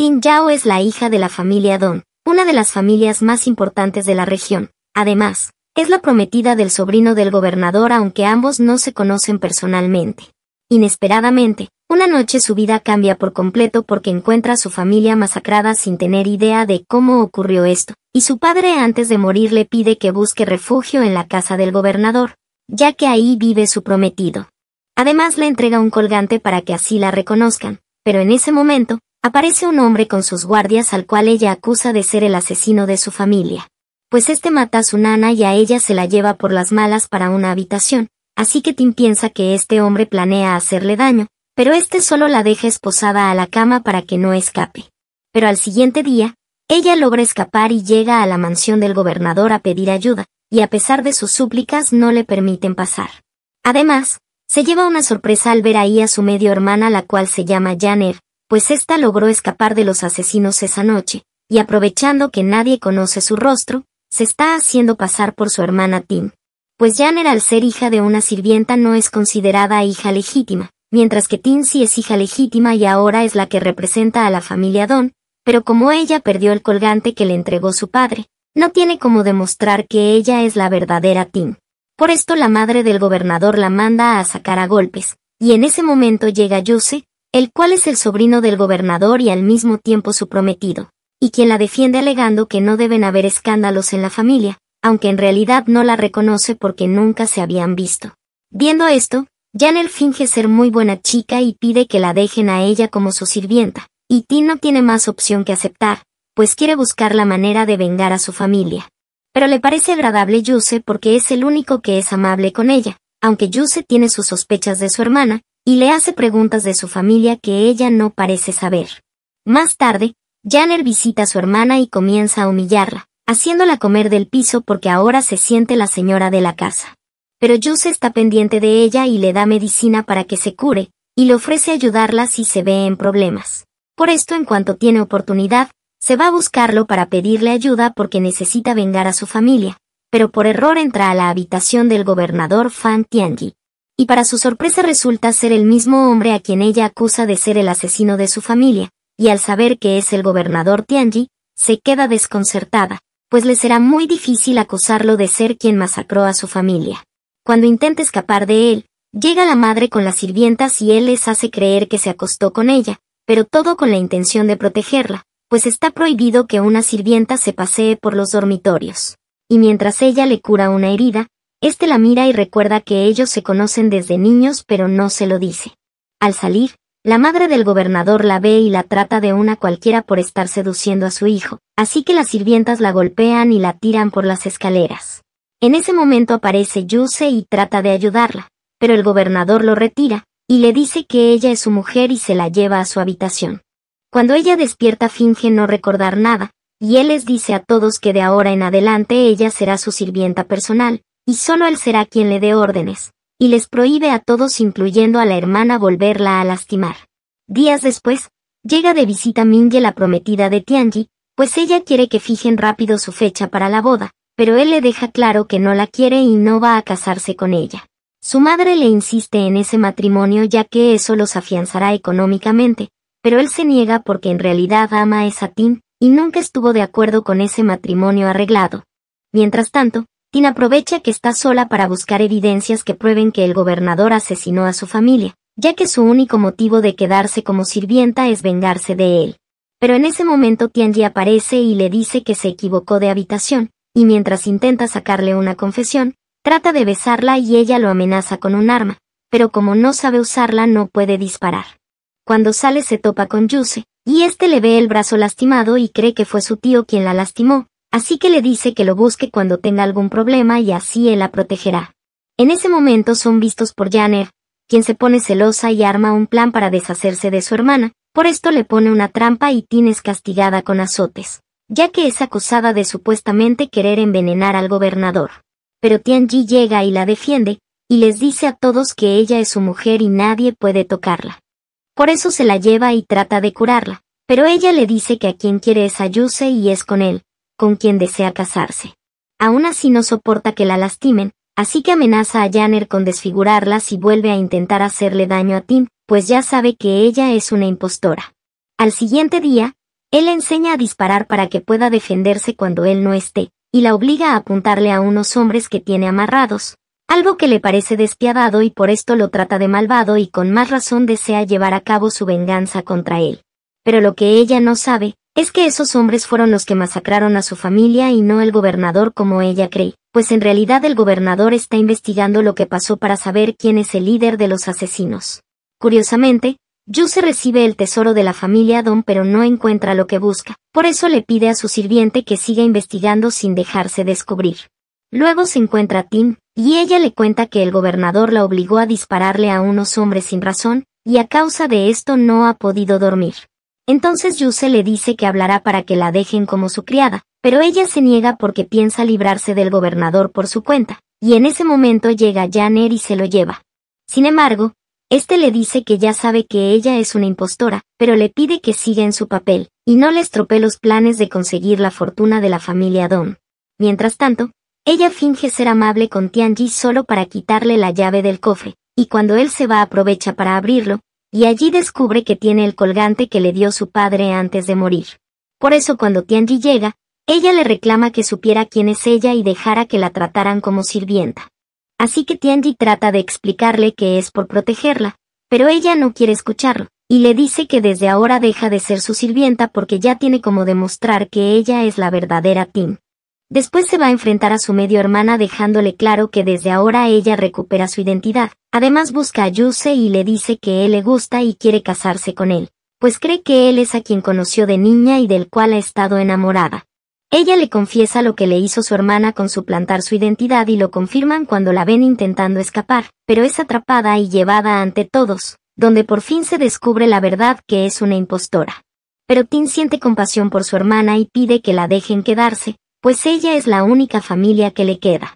Tin Yao es la hija de la familia Don, una de las familias más importantes de la región. Además, es la prometida del sobrino del gobernador aunque ambos no se conocen personalmente. Inesperadamente, una noche su vida cambia por completo porque encuentra a su familia masacrada sin tener idea de cómo ocurrió esto, y su padre antes de morir le pide que busque refugio en la casa del gobernador, ya que ahí vive su prometido. Además le entrega un colgante para que así la reconozcan, pero en ese momento, Aparece un hombre con sus guardias al cual ella acusa de ser el asesino de su familia. Pues este mata a su nana y a ella se la lleva por las malas para una habitación, así que Tim piensa que este hombre planea hacerle daño, pero este solo la deja esposada a la cama para que no escape. Pero al siguiente día, ella logra escapar y llega a la mansión del gobernador a pedir ayuda, y a pesar de sus súplicas no le permiten pasar. Además, se lleva una sorpresa al ver ahí a su medio hermana la cual se llama Janet, pues esta logró escapar de los asesinos esa noche, y aprovechando que nadie conoce su rostro, se está haciendo pasar por su hermana Tim. Pues Janet al ser hija de una sirvienta no es considerada hija legítima, mientras que Tim sí es hija legítima y ahora es la que representa a la familia Don, pero como ella perdió el colgante que le entregó su padre, no tiene como demostrar que ella es la verdadera Tim. Por esto la madre del gobernador la manda a sacar a golpes, y en ese momento llega Jose el cual es el sobrino del gobernador y al mismo tiempo su prometido, y quien la defiende alegando que no deben haber escándalos en la familia, aunque en realidad no la reconoce porque nunca se habían visto. Viendo esto, Janel finge ser muy buena chica y pide que la dejen a ella como su sirvienta, y Tin no tiene más opción que aceptar, pues quiere buscar la manera de vengar a su familia. Pero le parece agradable Yuse porque es el único que es amable con ella, aunque Yuse tiene sus sospechas de su hermana, y le hace preguntas de su familia que ella no parece saber. Más tarde, Janner visita a su hermana y comienza a humillarla, haciéndola comer del piso porque ahora se siente la señora de la casa. Pero Yuse está pendiente de ella y le da medicina para que se cure, y le ofrece ayudarla si se ve en problemas. Por esto en cuanto tiene oportunidad, se va a buscarlo para pedirle ayuda porque necesita vengar a su familia, pero por error entra a la habitación del gobernador Fan Tianji y para su sorpresa resulta ser el mismo hombre a quien ella acusa de ser el asesino de su familia, y al saber que es el gobernador Tianji, se queda desconcertada, pues le será muy difícil acusarlo de ser quien masacró a su familia. Cuando intenta escapar de él, llega la madre con las sirvientas y él les hace creer que se acostó con ella, pero todo con la intención de protegerla, pues está prohibido que una sirvienta se pasee por los dormitorios. Y mientras ella le cura una herida, este la mira y recuerda que ellos se conocen desde niños pero no se lo dice. Al salir, la madre del gobernador la ve y la trata de una cualquiera por estar seduciendo a su hijo, así que las sirvientas la golpean y la tiran por las escaleras. En ese momento aparece Yuse y trata de ayudarla, pero el gobernador lo retira, y le dice que ella es su mujer y se la lleva a su habitación. Cuando ella despierta finge no recordar nada, y él les dice a todos que de ahora en adelante ella será su sirvienta personal, y solo él será quien le dé órdenes, y les prohíbe a todos incluyendo a la hermana volverla a lastimar. Días después, llega de visita Mingye la prometida de Tianji, pues ella quiere que fijen rápido su fecha para la boda, pero él le deja claro que no la quiere y no va a casarse con ella. Su madre le insiste en ese matrimonio ya que eso los afianzará económicamente, pero él se niega porque en realidad ama a esa tim y nunca estuvo de acuerdo con ese matrimonio arreglado. Mientras tanto, Tina aprovecha que está sola para buscar evidencias que prueben que el gobernador asesinó a su familia, ya que su único motivo de quedarse como sirvienta es vengarse de él. Pero en ese momento Tianji aparece y le dice que se equivocó de habitación, y mientras intenta sacarle una confesión, trata de besarla y ella lo amenaza con un arma, pero como no sabe usarla no puede disparar. Cuando sale se topa con Yuse, y este le ve el brazo lastimado y cree que fue su tío quien la lastimó, Así que le dice que lo busque cuando tenga algún problema y así él la protegerá. En ese momento son vistos por Janer, quien se pone celosa y arma un plan para deshacerse de su hermana, por esto le pone una trampa y Tienes es castigada con azotes, ya que es acusada de supuestamente querer envenenar al gobernador. Pero Tianji llega y la defiende, y les dice a todos que ella es su mujer y nadie puede tocarla. Por eso se la lleva y trata de curarla, pero ella le dice que a quien quiere es a Yuse y es con él, con quien desea casarse. Aún así no soporta que la lastimen, así que amenaza a Janner con desfigurarla si vuelve a intentar hacerle daño a Tim, pues ya sabe que ella es una impostora. Al siguiente día, él le enseña a disparar para que pueda defenderse cuando él no esté, y la obliga a apuntarle a unos hombres que tiene amarrados, algo que le parece despiadado y por esto lo trata de malvado y con más razón desea llevar a cabo su venganza contra él pero lo que ella no sabe, es que esos hombres fueron los que masacraron a su familia y no el gobernador como ella cree, pues en realidad el gobernador está investigando lo que pasó para saber quién es el líder de los asesinos. Curiosamente, Yuse recibe el tesoro de la familia Don pero no encuentra lo que busca, por eso le pide a su sirviente que siga investigando sin dejarse descubrir. Luego se encuentra Tim, y ella le cuenta que el gobernador la obligó a dispararle a unos hombres sin razón, y a causa de esto no ha podido dormir. Entonces Yuse le dice que hablará para que la dejen como su criada, pero ella se niega porque piensa librarse del gobernador por su cuenta, y en ese momento llega Janer y se lo lleva. Sin embargo, este le dice que ya sabe que ella es una impostora, pero le pide que siga en su papel, y no le estropee los planes de conseguir la fortuna de la familia Don. Mientras tanto, ella finge ser amable con Tianji solo para quitarle la llave del cofre, y cuando él se va aprovecha para abrirlo, y allí descubre que tiene el colgante que le dio su padre antes de morir. Por eso cuando Tianji llega, ella le reclama que supiera quién es ella y dejara que la trataran como sirvienta. Así que Tianji trata de explicarle que es por protegerla, pero ella no quiere escucharlo, y le dice que desde ahora deja de ser su sirvienta porque ya tiene como demostrar que ella es la verdadera Tim. Después se va a enfrentar a su medio hermana dejándole claro que desde ahora ella recupera su identidad. Además busca a Yuse y le dice que él le gusta y quiere casarse con él, pues cree que él es a quien conoció de niña y del cual ha estado enamorada. Ella le confiesa lo que le hizo su hermana con suplantar su identidad y lo confirman cuando la ven intentando escapar, pero es atrapada y llevada ante todos, donde por fin se descubre la verdad que es una impostora. Pero Tin siente compasión por su hermana y pide que la dejen quedarse, pues ella es la única familia que le queda.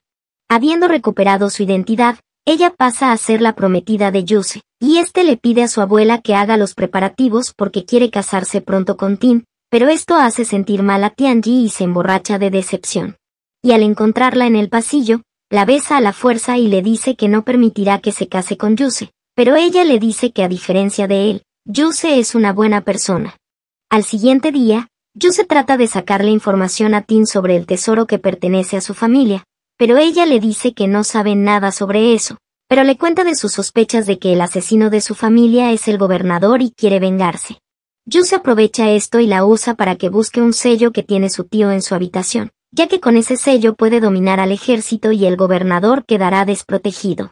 Habiendo recuperado su identidad, ella pasa a ser la prometida de Yuse, y este le pide a su abuela que haga los preparativos porque quiere casarse pronto con Tim, pero esto hace sentir mal a Tianji y se emborracha de decepción. Y al encontrarla en el pasillo, la besa a la fuerza y le dice que no permitirá que se case con Yuse, pero ella le dice que a diferencia de él, Yuse es una buena persona. Al siguiente día, Yu se trata de sacarle información a Tin sobre el tesoro que pertenece a su familia, pero ella le dice que no sabe nada sobre eso, pero le cuenta de sus sospechas de que el asesino de su familia es el gobernador y quiere vengarse. Yu se aprovecha esto y la usa para que busque un sello que tiene su tío en su habitación, ya que con ese sello puede dominar al ejército y el gobernador quedará desprotegido.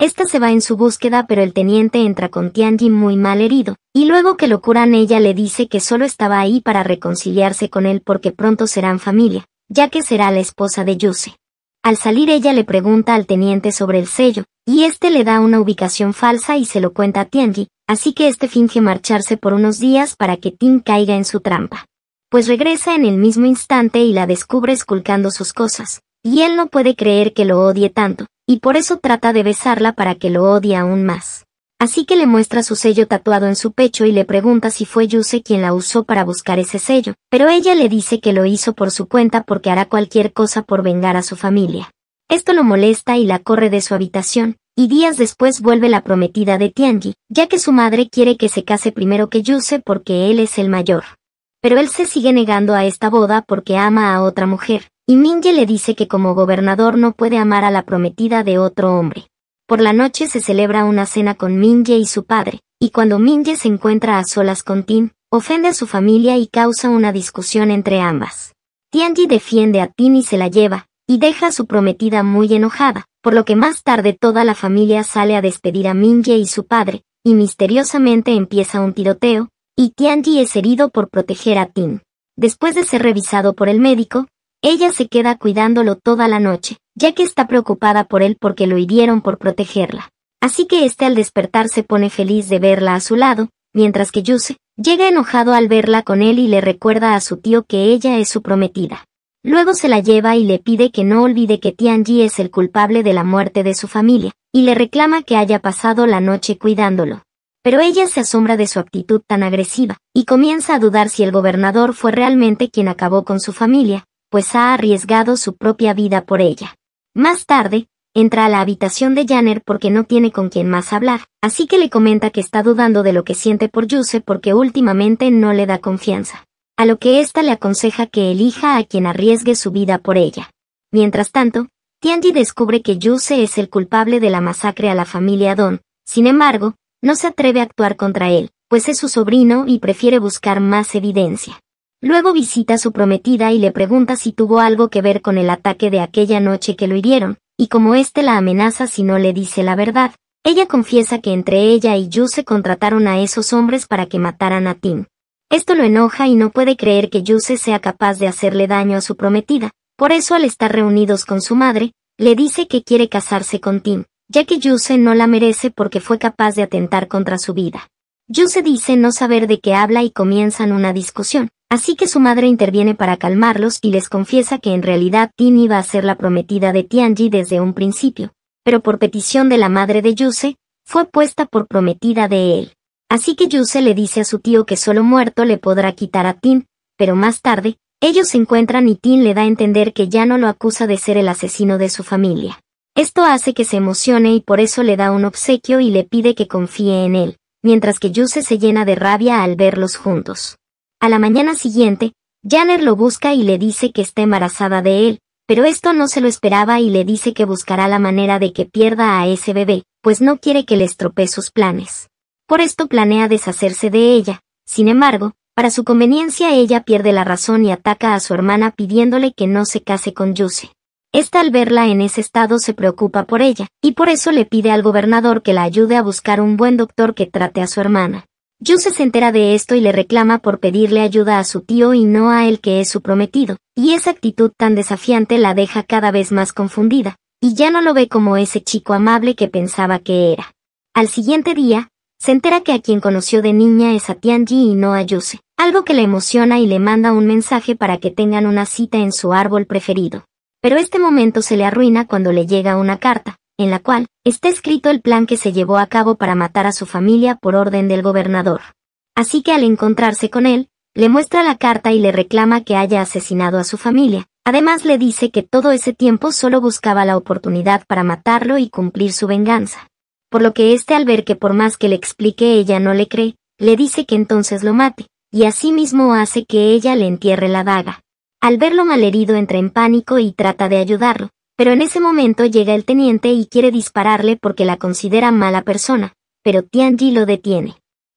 Esta se va en su búsqueda pero el teniente entra con Tianji muy mal herido, y luego que lo curan ella le dice que solo estaba ahí para reconciliarse con él porque pronto serán familia, ya que será la esposa de Yuse. Al salir ella le pregunta al teniente sobre el sello, y este le da una ubicación falsa y se lo cuenta a Tianji, así que este finge marcharse por unos días para que Tim caiga en su trampa. Pues regresa en el mismo instante y la descubre esculcando sus cosas, y él no puede creer que lo odie tanto, y por eso trata de besarla para que lo odie aún más. Así que le muestra su sello tatuado en su pecho y le pregunta si fue Yuse quien la usó para buscar ese sello, pero ella le dice que lo hizo por su cuenta porque hará cualquier cosa por vengar a su familia. Esto lo molesta y la corre de su habitación, y días después vuelve la prometida de Tianji, ya que su madre quiere que se case primero que Yuse porque él es el mayor. Pero él se sigue negando a esta boda porque ama a otra mujer, y Minje le dice que como gobernador no puede amar a la prometida de otro hombre. Por la noche se celebra una cena con Minje y su padre, y cuando Minje se encuentra a solas con Tin, ofende a su familia y causa una discusión entre ambas. Tianji defiende a Tin y se la lleva, y deja a su prometida muy enojada, por lo que más tarde toda la familia sale a despedir a Minje y su padre, y misteriosamente empieza un tiroteo, y Tianji es herido por proteger a Tin. Después de ser revisado por el médico, ella se queda cuidándolo toda la noche, ya que está preocupada por él porque lo hirieron por protegerla. Así que este al despertar se pone feliz de verla a su lado, mientras que Yuse llega enojado al verla con él y le recuerda a su tío que ella es su prometida. Luego se la lleva y le pide que no olvide que Tianji es el culpable de la muerte de su familia, y le reclama que haya pasado la noche cuidándolo. Pero ella se asombra de su actitud tan agresiva, y comienza a dudar si el gobernador fue realmente quien acabó con su familia, pues ha arriesgado su propia vida por ella. Más tarde, entra a la habitación de Janner porque no tiene con quien más hablar, así que le comenta que está dudando de lo que siente por Yuse porque últimamente no le da confianza. A lo que ésta le aconseja que elija a quien arriesgue su vida por ella. Mientras tanto, Tianji descubre que Yuse es el culpable de la masacre a la familia Don, sin embargo, no se atreve a actuar contra él, pues es su sobrino y prefiere buscar más evidencia. Luego visita a su prometida y le pregunta si tuvo algo que ver con el ataque de aquella noche que lo hirieron, y como éste la amenaza si no le dice la verdad, ella confiesa que entre ella y Yuse contrataron a esos hombres para que mataran a Tim. Esto lo enoja y no puede creer que Yuse sea capaz de hacerle daño a su prometida, por eso al estar reunidos con su madre, le dice que quiere casarse con Tim, ya que Yuse no la merece porque fue capaz de atentar contra su vida. Yuse dice no saber de qué habla y comienzan una discusión, Así que su madre interviene para calmarlos y les confiesa que en realidad Tin iba a ser la prometida de Tianji desde un principio, pero por petición de la madre de Yuse, fue puesta por prometida de él. Así que Yuse le dice a su tío que solo muerto le podrá quitar a Tin, pero más tarde, ellos se encuentran y Tin le da a entender que ya no lo acusa de ser el asesino de su familia. Esto hace que se emocione y por eso le da un obsequio y le pide que confíe en él, mientras que Yuse se llena de rabia al verlos juntos. A la mañana siguiente, Janer lo busca y le dice que está embarazada de él, pero esto no se lo esperaba y le dice que buscará la manera de que pierda a ese bebé, pues no quiere que le estropee sus planes. Por esto planea deshacerse de ella. Sin embargo, para su conveniencia ella pierde la razón y ataca a su hermana pidiéndole que no se case con Yuse. Esta al verla en ese estado se preocupa por ella, y por eso le pide al gobernador que la ayude a buscar un buen doctor que trate a su hermana. Yuse se entera de esto y le reclama por pedirle ayuda a su tío y no a él que es su prometido, y esa actitud tan desafiante la deja cada vez más confundida, y ya no lo ve como ese chico amable que pensaba que era. Al siguiente día, se entera que a quien conoció de niña es a Tianji y no a Yuse, algo que le emociona y le manda un mensaje para que tengan una cita en su árbol preferido. Pero este momento se le arruina cuando le llega una carta, en la cual está escrito el plan que se llevó a cabo para matar a su familia por orden del gobernador. Así que al encontrarse con él, le muestra la carta y le reclama que haya asesinado a su familia. Además le dice que todo ese tiempo solo buscaba la oportunidad para matarlo y cumplir su venganza. Por lo que este al ver que por más que le explique ella no le cree, le dice que entonces lo mate, y asimismo hace que ella le entierre la daga. Al verlo malherido entra en pánico y trata de ayudarlo, pero en ese momento llega el teniente y quiere dispararle porque la considera mala persona, pero Tianji lo detiene.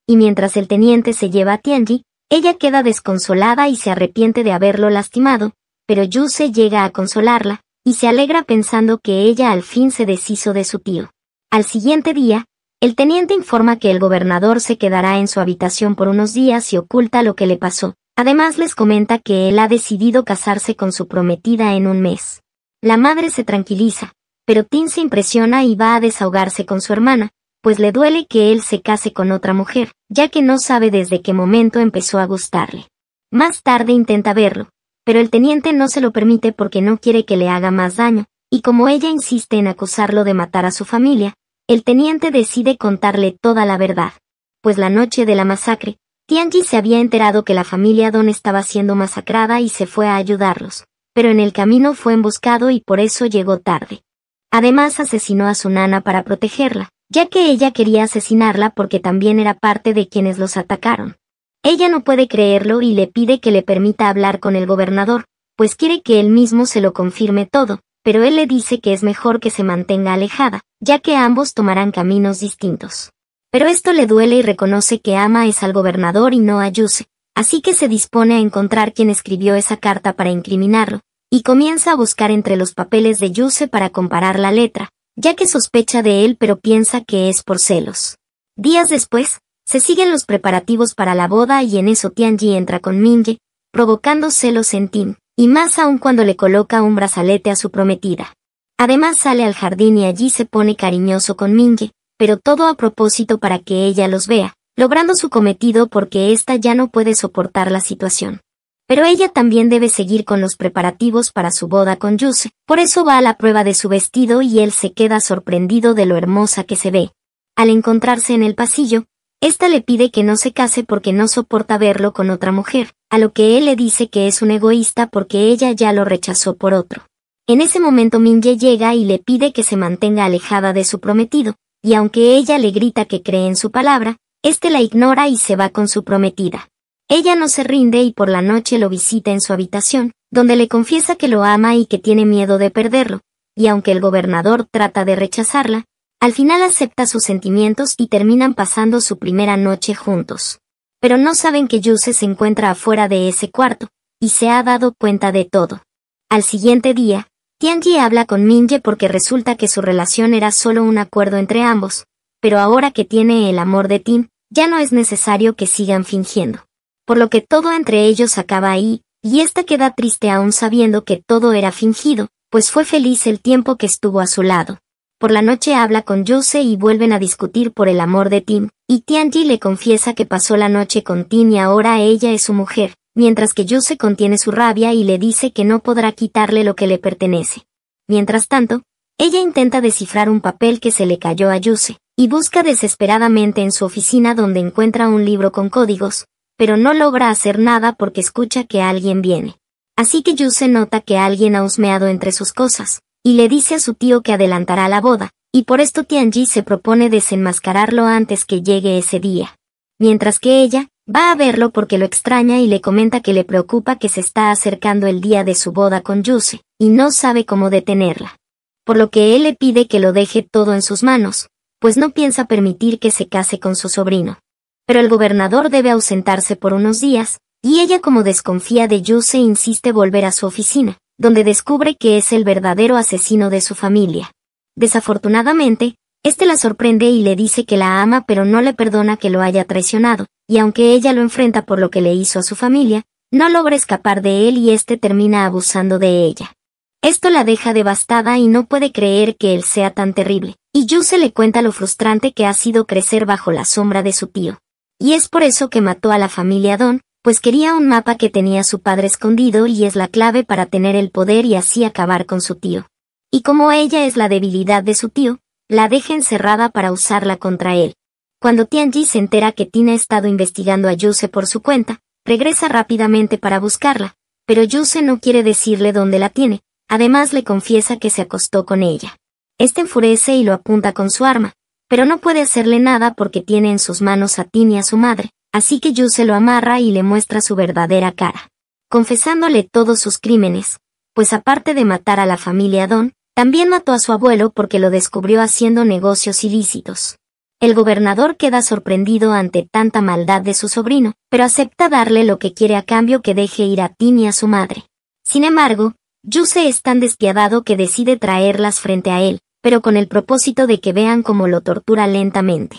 Y mientras el teniente se lleva a Tianji, ella queda desconsolada y se arrepiente de haberlo lastimado, pero Yuse llega a consolarla, y se alegra pensando que ella al fin se deshizo de su tío. Al siguiente día, el teniente informa que el gobernador se quedará en su habitación por unos días y oculta lo que le pasó. Además les comenta que él ha decidido casarse con su prometida en un mes. La madre se tranquiliza, pero Tin se impresiona y va a desahogarse con su hermana, pues le duele que él se case con otra mujer, ya que no sabe desde qué momento empezó a gustarle. Más tarde intenta verlo, pero el teniente no se lo permite porque no quiere que le haga más daño, y como ella insiste en acusarlo de matar a su familia, el teniente decide contarle toda la verdad. Pues la noche de la masacre, Tianji se había enterado que la familia Don estaba siendo masacrada y se fue a ayudarlos, pero en el camino fue emboscado y por eso llegó tarde. Además asesinó a su nana para protegerla, ya que ella quería asesinarla porque también era parte de quienes los atacaron. Ella no puede creerlo y le pide que le permita hablar con el gobernador, pues quiere que él mismo se lo confirme todo, pero él le dice que es mejor que se mantenga alejada, ya que ambos tomarán caminos distintos. Pero esto le duele y reconoce que ama es al gobernador y no a Yuse, Así que se dispone a encontrar quien escribió esa carta para incriminarlo, y comienza a buscar entre los papeles de Yuse para comparar la letra, ya que sospecha de él pero piensa que es por celos. Días después, se siguen los preparativos para la boda y en eso Tianji entra con Minje, provocando celos en Tim, y más aún cuando le coloca un brazalete a su prometida. Además sale al jardín y allí se pone cariñoso con Minje, pero todo a propósito para que ella los vea, logrando su cometido porque esta ya no puede soportar la situación. Pero ella también debe seguir con los preparativos para su boda con Yuse, por eso va a la prueba de su vestido y él se queda sorprendido de lo hermosa que se ve. Al encontrarse en el pasillo, esta le pide que no se case porque no soporta verlo con otra mujer, a lo que él le dice que es un egoísta porque ella ya lo rechazó por otro. En ese momento Minje llega y le pide que se mantenga alejada de su prometido, y aunque ella le grita que cree en su palabra, este la ignora y se va con su prometida. Ella no se rinde y por la noche lo visita en su habitación, donde le confiesa que lo ama y que tiene miedo de perderlo, y aunque el gobernador trata de rechazarla, al final acepta sus sentimientos y terminan pasando su primera noche juntos. Pero no saben que Yuse se encuentra afuera de ese cuarto, y se ha dado cuenta de todo. Al siguiente día, Tianji habla con Minje porque resulta que su relación era solo un acuerdo entre ambos, pero ahora que tiene el amor de Tim, ya no es necesario que sigan fingiendo. Por lo que todo entre ellos acaba ahí, y ésta este queda triste aún sabiendo que todo era fingido, pues fue feliz el tiempo que estuvo a su lado. Por la noche habla con Yose y vuelven a discutir por el amor de Tim, y Tianji le confiesa que pasó la noche con Tim y ahora ella es su mujer, mientras que Yose contiene su rabia y le dice que no podrá quitarle lo que le pertenece. Mientras tanto, ella intenta descifrar un papel que se le cayó a Yuse, y busca desesperadamente en su oficina donde encuentra un libro con códigos, pero no logra hacer nada porque escucha que alguien viene. Así que Yuse nota que alguien ha husmeado entre sus cosas, y le dice a su tío que adelantará la boda, y por esto Tianji se propone desenmascararlo antes que llegue ese día. Mientras que ella, va a verlo porque lo extraña y le comenta que le preocupa que se está acercando el día de su boda con Yuse, y no sabe cómo detenerla. Por lo que él le pide que lo deje todo en sus manos, pues no piensa permitir que se case con su sobrino. Pero el gobernador debe ausentarse por unos días, y ella como desconfía de Yuse insiste volver a su oficina, donde descubre que es el verdadero asesino de su familia. Desafortunadamente, este la sorprende y le dice que la ama pero no le perdona que lo haya traicionado, y aunque ella lo enfrenta por lo que le hizo a su familia, no logra escapar de él y este termina abusando de ella. Esto la deja devastada y no puede creer que él sea tan terrible, y Yuse le cuenta lo frustrante que ha sido crecer bajo la sombra de su tío. Y es por eso que mató a la familia Don, pues quería un mapa que tenía su padre escondido y es la clave para tener el poder y así acabar con su tío. Y como ella es la debilidad de su tío, la deja encerrada para usarla contra él. Cuando Tianji se entera que Tina ha estado investigando a Yuse por su cuenta, regresa rápidamente para buscarla, pero Yuse no quiere decirle dónde la tiene, además le confiesa que se acostó con ella. Este enfurece y lo apunta con su arma, pero no puede hacerle nada porque tiene en sus manos a Tim y a su madre, así que Yuse lo amarra y le muestra su verdadera cara, confesándole todos sus crímenes, pues aparte de matar a la familia Don, también mató a su abuelo porque lo descubrió haciendo negocios ilícitos. El gobernador queda sorprendido ante tanta maldad de su sobrino, pero acepta darle lo que quiere a cambio que deje ir a Tim y a su madre. Sin embargo, Yuse es tan despiadado que decide traerlas frente a él, pero con el propósito de que vean cómo lo tortura lentamente.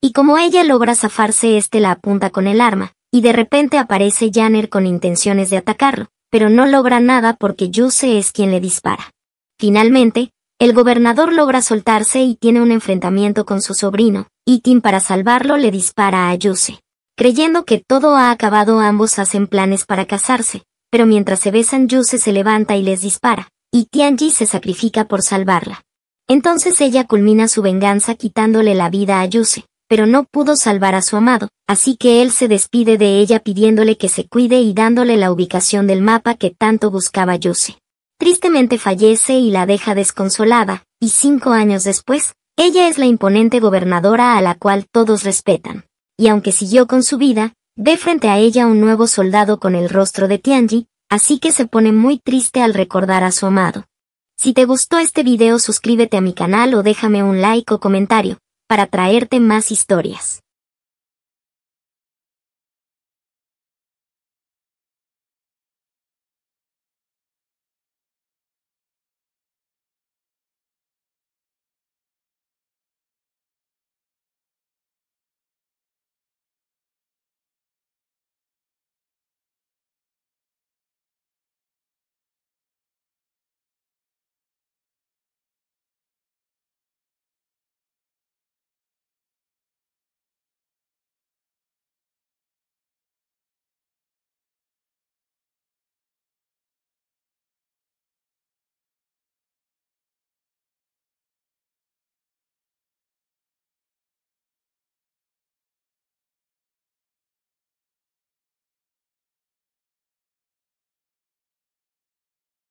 Y como ella logra zafarse, este la apunta con el arma, y de repente aparece Janner con intenciones de atacarlo, pero no logra nada porque Yuse es quien le dispara. Finalmente, el gobernador logra soltarse y tiene un enfrentamiento con su sobrino, y Tim para salvarlo le dispara a Yuse. Creyendo que todo ha acabado ambos hacen planes para casarse, pero mientras se besan Yuse se levanta y les dispara, y Tianji se sacrifica por salvarla. Entonces ella culmina su venganza quitándole la vida a Yuse, pero no pudo salvar a su amado, así que él se despide de ella pidiéndole que se cuide y dándole la ubicación del mapa que tanto buscaba Yuse. Tristemente fallece y la deja desconsolada, y cinco años después, ella es la imponente gobernadora a la cual todos respetan. Y aunque siguió con su vida, ve frente a ella un nuevo soldado con el rostro de Tianji, así que se pone muy triste al recordar a su amado. Si te gustó este video suscríbete a mi canal o déjame un like o comentario, para traerte más historias.